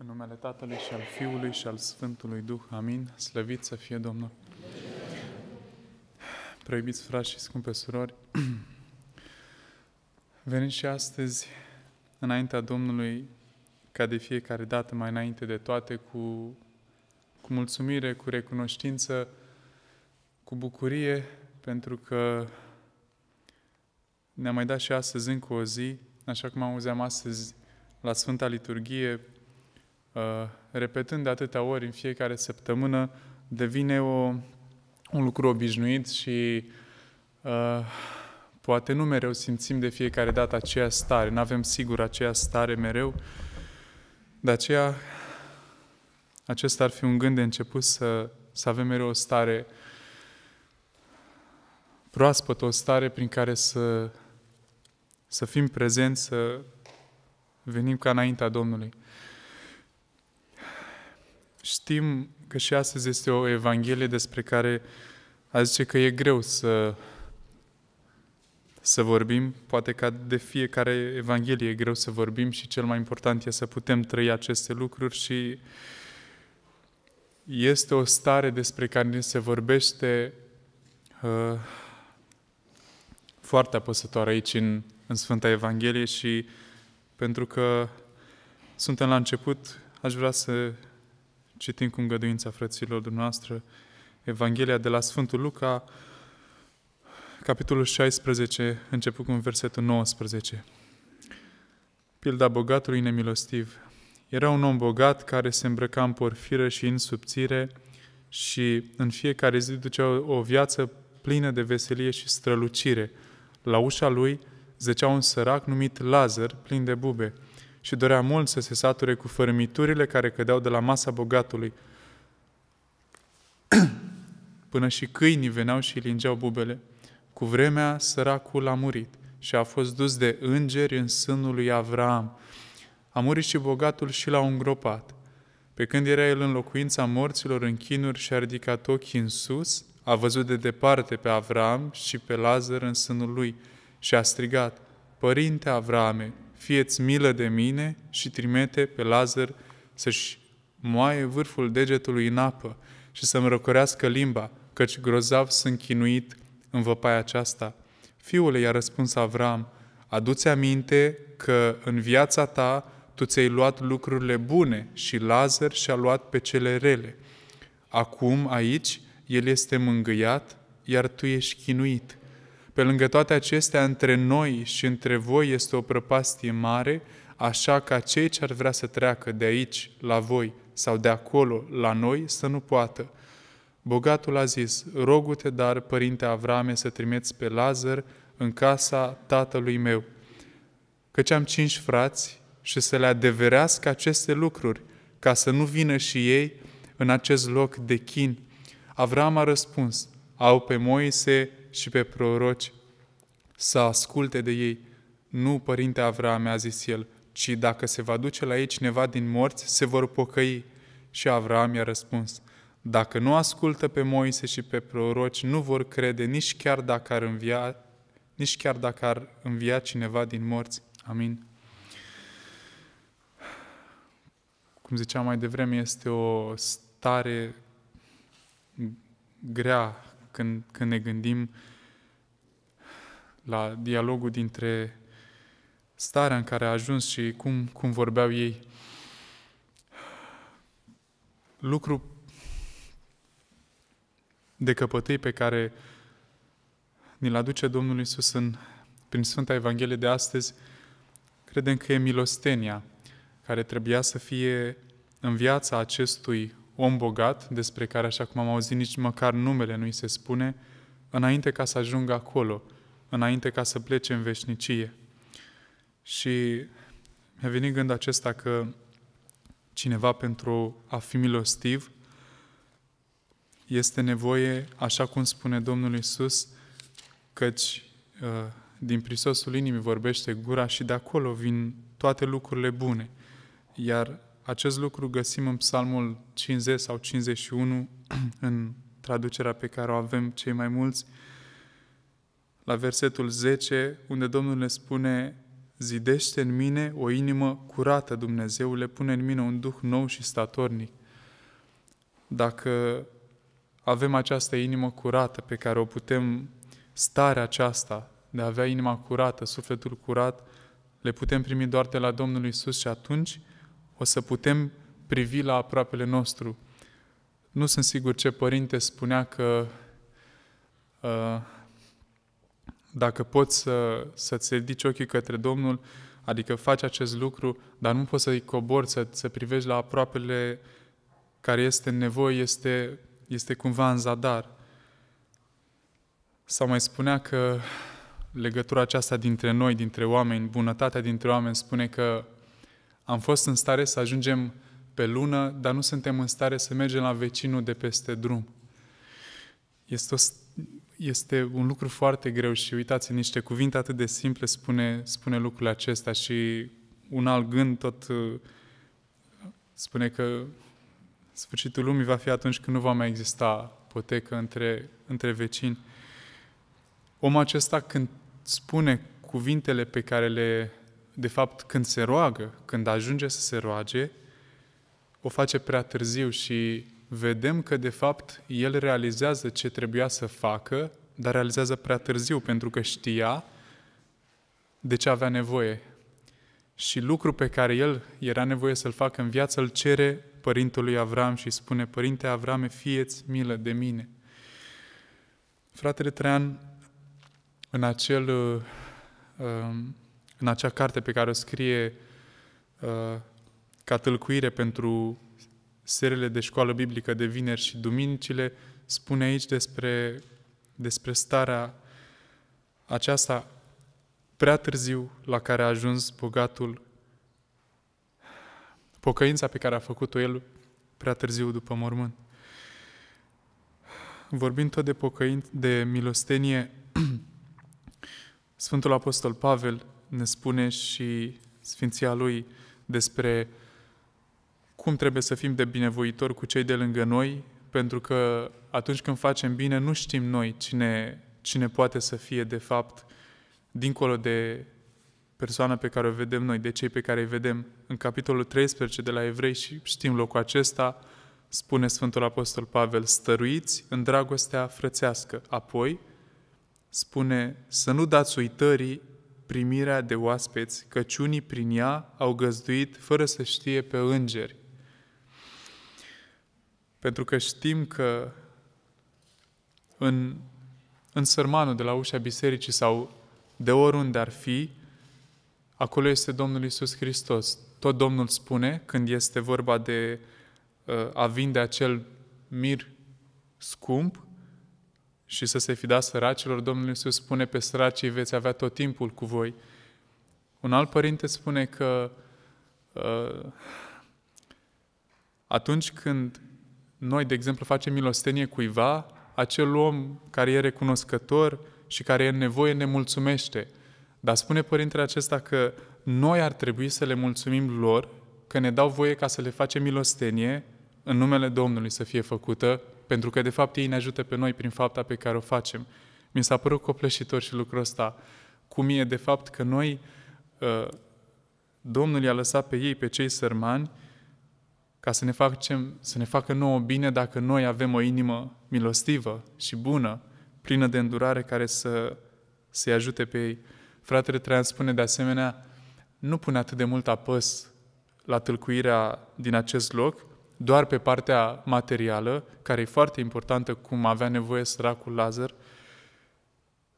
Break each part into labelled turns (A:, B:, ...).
A: În numele Tatălui și al Fiului și al Sfântului Duh. Amin. Slăvit să fie Domnul. Proibiți frați și scumpe surori, venim și astăzi înaintea Domnului, ca de fiecare dată mai înainte de toate, cu, cu mulțumire, cu recunoștință, cu bucurie, pentru că ne-a mai dat și astăzi încă o zi, așa cum auzeam astăzi la Sfânta Liturghie, Uh, repetând de atâtea ori în fiecare săptămână, devine o, un lucru obișnuit și uh, poate nu mereu simțim de fiecare dată aceea stare, nu avem sigur aceea stare mereu, de aceea acesta ar fi un gând de început să, să avem mereu o stare proaspătă, o stare prin care să, să fim prezenți, să venim ca înaintea Domnului. Știm că și astăzi este o Evanghelie despre care a zice că e greu să, să vorbim, poate ca de fiecare Evanghelie e greu să vorbim și cel mai important e să putem trăi aceste lucruri și este o stare despre care ne se vorbește uh, foarte apăsătoare aici în, în Sfânta Evanghelie și pentru că suntem la început, aș vrea să Citim cu îngăduința frăților dumneavoastră Evanghelia de la Sfântul Luca, capitolul 16, început cu versetul 19. Pilda bogatului nemilostiv. Era un om bogat care se îmbrăca în porfiră și în subțire și în fiecare zi ducea o viață plină de veselie și strălucire. La ușa lui zăcea un sărac numit Lazar, plin de bube – și dorea mult să se sature cu fărâmiturile care cădeau de la masa bogatului. Până și câinii veneau și lingeau bubele. Cu vremea, săracul a murit și a fost dus de îngeri în sânul lui Avram. A murit și bogatul și l-au îngropat. Pe când era el în locuința morților în chinuri și a ridicat ochii în sus, a văzut de departe pe Avram și pe Lazar în sânul lui și a strigat, Părinte Avrame, fieți milă de mine și trimite pe Lazar să-și moaie vârful degetului în apă și să-mi răcorească limba, căci grozav sunt chinuit în văpaia aceasta. Fiule, i-a răspuns Avram, adu-ți aminte că în viața ta tu ți-ai luat lucrurile bune și Lazar și-a luat pe cele rele. Acum, aici, el este mângâiat, iar tu ești chinuit. Pe lângă toate acestea, între noi și între voi este o prăpastie mare, așa ca cei ce ar vrea să treacă de aici la voi sau de acolo la noi să nu poată. Bogatul a zis, rogu-te dar, părinte Avrame, să trimeți pe Lazar în casa tatălui meu, căci am cinci frați și să le adeverească aceste lucruri, ca să nu vină și ei în acest loc de chin. Avram a răspuns, au pe Moise și pe proroci, să asculte de ei. Nu, părinte Avram, a zis el, ci dacă se va duce la ei cineva din morți, se vor pocăi. Și Avram i-a răspuns, dacă nu ascultă pe Moise și pe proroci, nu vor crede nici chiar dacă ar învia, nici chiar dacă ar învia cineva din morți. Amin. Cum ziceam mai devreme, este o stare grea când, când ne gândim la dialogul dintre starea în care a ajuns și cum, cum vorbeau ei. Lucru de căpătâi pe care ni-l aduce Domnul Isus în, prin Sfânta Evanghelie de astăzi, credem că e milostenia care trebuia să fie în viața acestui om bogat, despre care, așa cum am auzit, nici măcar numele nu-i se spune, înainte ca să ajungă acolo, înainte ca să plece în veșnicie. Și mi-a venit gând acesta că cineva pentru a fi milostiv este nevoie, așa cum spune Domnul Isus, căci uh, din prisosul inimii vorbește gura și de acolo vin toate lucrurile bune. Iar acest lucru găsim în Psalmul 50 sau 51, în traducerea pe care o avem cei mai mulți, la versetul 10, unde Domnul ne spune Zidește în mine o inimă curată, Dumnezeu le pune în mine un duh nou și statornic. Dacă avem această inimă curată pe care o putem, starea aceasta de a avea inima curată, sufletul curat, le putem primi doar de la Domnul Isus și atunci – o să putem privi la aproapele nostru. Nu sunt sigur ce părinte spunea că uh, dacă poți să, să-ți ridici ochii către Domnul, adică faci acest lucru, dar nu poți să-i cobori, să, să privești la aproapele care este în nevoie, este, este cumva în zadar. Sau mai spunea că legătura aceasta dintre noi, dintre oameni, bunătatea dintre oameni, spune că am fost în stare să ajungem pe lună, dar nu suntem în stare să mergem la vecinul de peste drum. Este, o, este un lucru foarte greu și uitați, niște cuvinte atât de simple spune, spune lucrul acesta și un alt gând tot uh, spune că sfârșitul lumii va fi atunci când nu va mai exista potecă între, între vecini. Omul acesta când spune cuvintele pe care le, de fapt, când se roagă, când ajunge să se roage, o face prea târziu și vedem că, de fapt, el realizează ce trebuia să facă, dar realizează prea târziu, pentru că știa de ce avea nevoie. Și lucru pe care el era nevoie să-l facă în viață, îl cere părintelui Avram și spune, Părinte Avrame, fieți milă de mine. Fratele Trean, în acel uh, um, în acea carte pe care o scrie uh, ca tâlcuire pentru serele de școală biblică de vineri și duminicile, spune aici despre, despre starea aceasta prea târziu la care a ajuns bogatul, pocăința pe care a făcut-o el prea târziu după mormânt. Vorbind tot de pocăință, de milostenie, Sfântul Apostol Pavel ne spune și Sfinția Lui despre cum trebuie să fim de binevoitori cu cei de lângă noi, pentru că atunci când facem bine, nu știm noi cine, cine poate să fie, de fapt, dincolo de persoana pe care o vedem noi, de cei pe care îi vedem. În capitolul 13 de la Evrei și știm locul acesta, spune Sfântul Apostol Pavel, stăruiți în dragostea frățească. Apoi, spune să nu dați uitării primirea de oaspeți, căci unii prin ea au găzduit fără să știe pe îngeri. Pentru că știm că în, în sărmanul de la ușa bisericii sau de oriunde ar fi, acolo este Domnul Isus Hristos. Tot Domnul spune, când este vorba de uh, a vinde acel mir scump, și să se fi dat săracilor, Domnul Iisus spune pe săracii veți avea tot timpul cu voi. Un alt părinte spune că uh, atunci când noi, de exemplu, facem milostenie cuiva, acel om care e recunoscător și care e în nevoie ne mulțumește. Dar spune părintele acesta că noi ar trebui să le mulțumim lor că ne dau voie ca să le facem milostenie în numele Domnului să fie făcută pentru că de fapt ei ne ajută pe noi prin fapta pe care o facem. Mi s-a părut copleșitor și lucrul ăsta. Cum e de fapt că noi, ă, Domnul i-a lăsat pe ei, pe cei sărmani, ca să ne, facem, să ne facă nouă bine dacă noi avem o inimă milostivă și bună, plină de îndurare care să, să-i ajute pe ei. Fratele Traian spune de asemenea, nu pune atât de mult apăs la tâlcuirea din acest loc, doar pe partea materială, care e foarte importantă, cum avea nevoie săracul Lazar,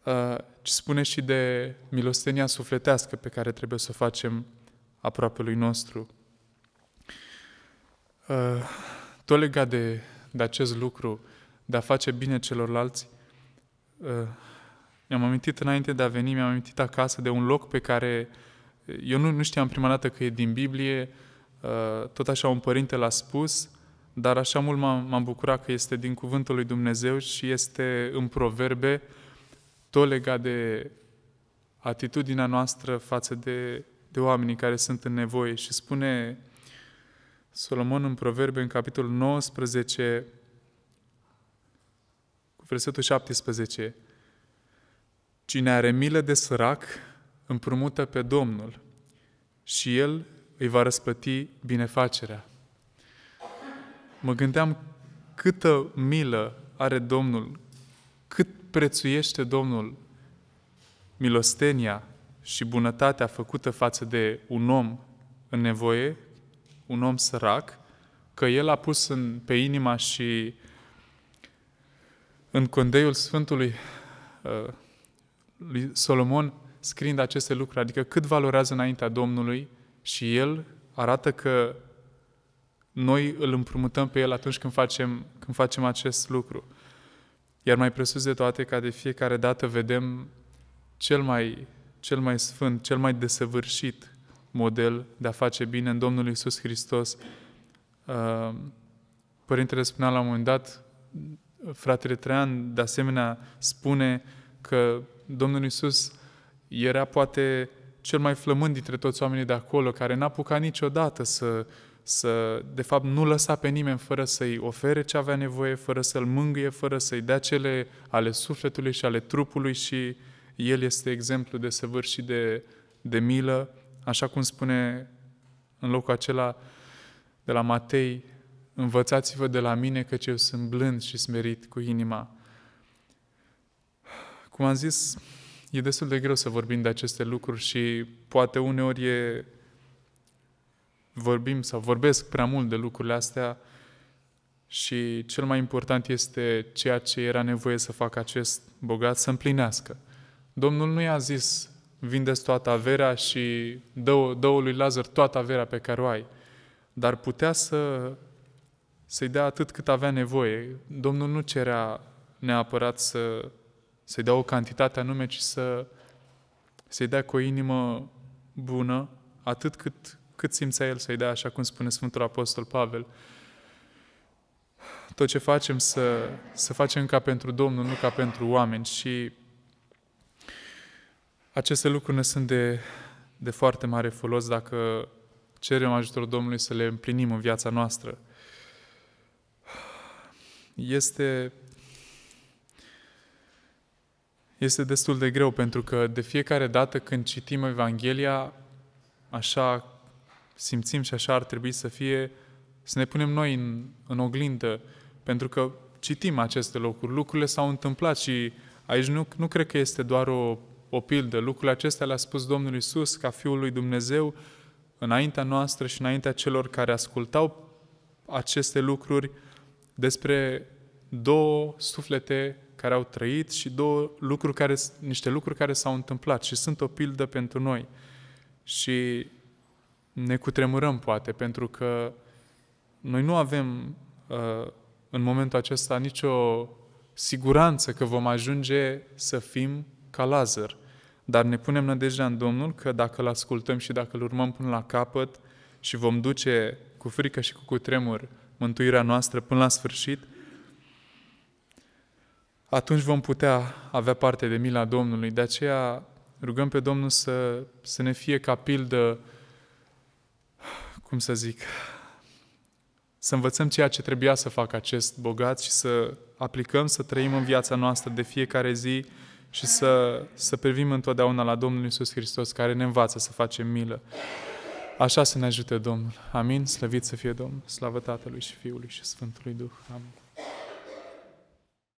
A: uh, ci spune și de milostenia sufletească pe care trebuie să o facem aproape lui nostru. Uh, tot legat de, de acest lucru, de a face bine celorlalți, uh, mi-am amintit înainte de a veni, mi-am amintit acasă de un loc pe care eu nu, nu știam prima dată că e din Biblie, uh, Uh, tot așa un părinte l-a spus, dar așa mult m-am, m-am bucurat că este din cuvântul lui Dumnezeu și este în proverbe tot legat de atitudinea noastră față de, de oamenii care sunt în nevoie. Și spune Solomon în proverbe, în capitolul 19, cu versetul 17, Cine are milă de sărac, împrumută pe Domnul și El îi va răsplăti binefacerea. Mă gândeam câtă milă are Domnul, cât prețuiește Domnul milostenia și bunătatea făcută față de un om în nevoie, un om sărac, că El a pus în, pe inima și în condeiul Sfântului uh, lui Solomon, scriind aceste lucruri, adică cât valorează înaintea Domnului și el arată că noi îl împrumutăm pe el atunci când facem, când facem acest lucru. Iar mai presus de toate, ca de fiecare dată vedem cel mai, cel mai sfânt, cel mai desăvârșit model de a face bine în Domnul Isus Hristos. Uh, Părintele spunea la un moment dat, fratele Trean, de asemenea spune că Domnul Isus era poate cel mai flămând dintre toți oamenii de acolo, care n-a apucat niciodată să, să, de fapt, nu lăsa pe nimeni fără să-i ofere ce avea nevoie, fără să-l mângâie, fără să-i dea cele ale sufletului și ale trupului și el este exemplu de săvârș și de, de milă, așa cum spune în locul acela de la Matei, învățați-vă de la mine că eu sunt blând și smerit cu inima. Cum am zis, E destul de greu să vorbim de aceste lucruri și poate uneori e vorbim sau vorbesc prea mult de lucrurile astea și cel mai important este ceea ce era nevoie să facă acest bogat să împlinească. Domnul nu i-a zis, vindeți toată averea și dă, dă lui Lazar toată averea pe care o ai, dar putea să, să-i dea atât cât avea nevoie. Domnul nu cerea neapărat să să-i dea o cantitate anume, ci să, să-i dea cu o inimă bună, atât cât, cât simțea el să-i dea, așa cum spune Sfântul Apostol Pavel. Tot ce facem să, să facem ca pentru Domnul, nu ca pentru oameni și aceste lucruri ne sunt de, de foarte mare folos dacă cerem ajutorul Domnului să le împlinim în viața noastră. Este este destul de greu, pentru că de fiecare dată când citim Evanghelia, așa simțim și așa ar trebui să fie, să ne punem noi în, în oglindă, pentru că citim aceste lucruri, lucrurile s-au întâmplat și aici nu, nu cred că este doar o, o pildă. Lucrurile acestea le-a spus Domnul Isus ca Fiul lui Dumnezeu înaintea noastră și înaintea celor care ascultau aceste lucruri despre două suflete care au trăit și două lucruri care, niște lucruri care s-au întâmplat și sunt o pildă pentru noi. Și ne cutremurăm, poate, pentru că noi nu avem uh, în momentul acesta nicio siguranță că vom ajunge să fim ca Lazar. Dar ne punem nădejdea în Domnul că dacă îl ascultăm și dacă îl urmăm până la capăt și vom duce cu frică și cu cutremur mântuirea noastră până la sfârșit, atunci vom putea avea parte de mila Domnului. De aceea rugăm pe Domnul să, să ne fie ca pildă, cum să zic, să învățăm ceea ce trebuia să facă acest bogat și să aplicăm, să trăim în viața noastră de fiecare zi și să, să privim întotdeauna la Domnul Iisus Hristos, care ne învață să facem milă. Așa să ne ajute Domnul. Amin. Slăvit să fie Domnul. Slavă Tatălui și Fiului și Sfântului Duh. Amin.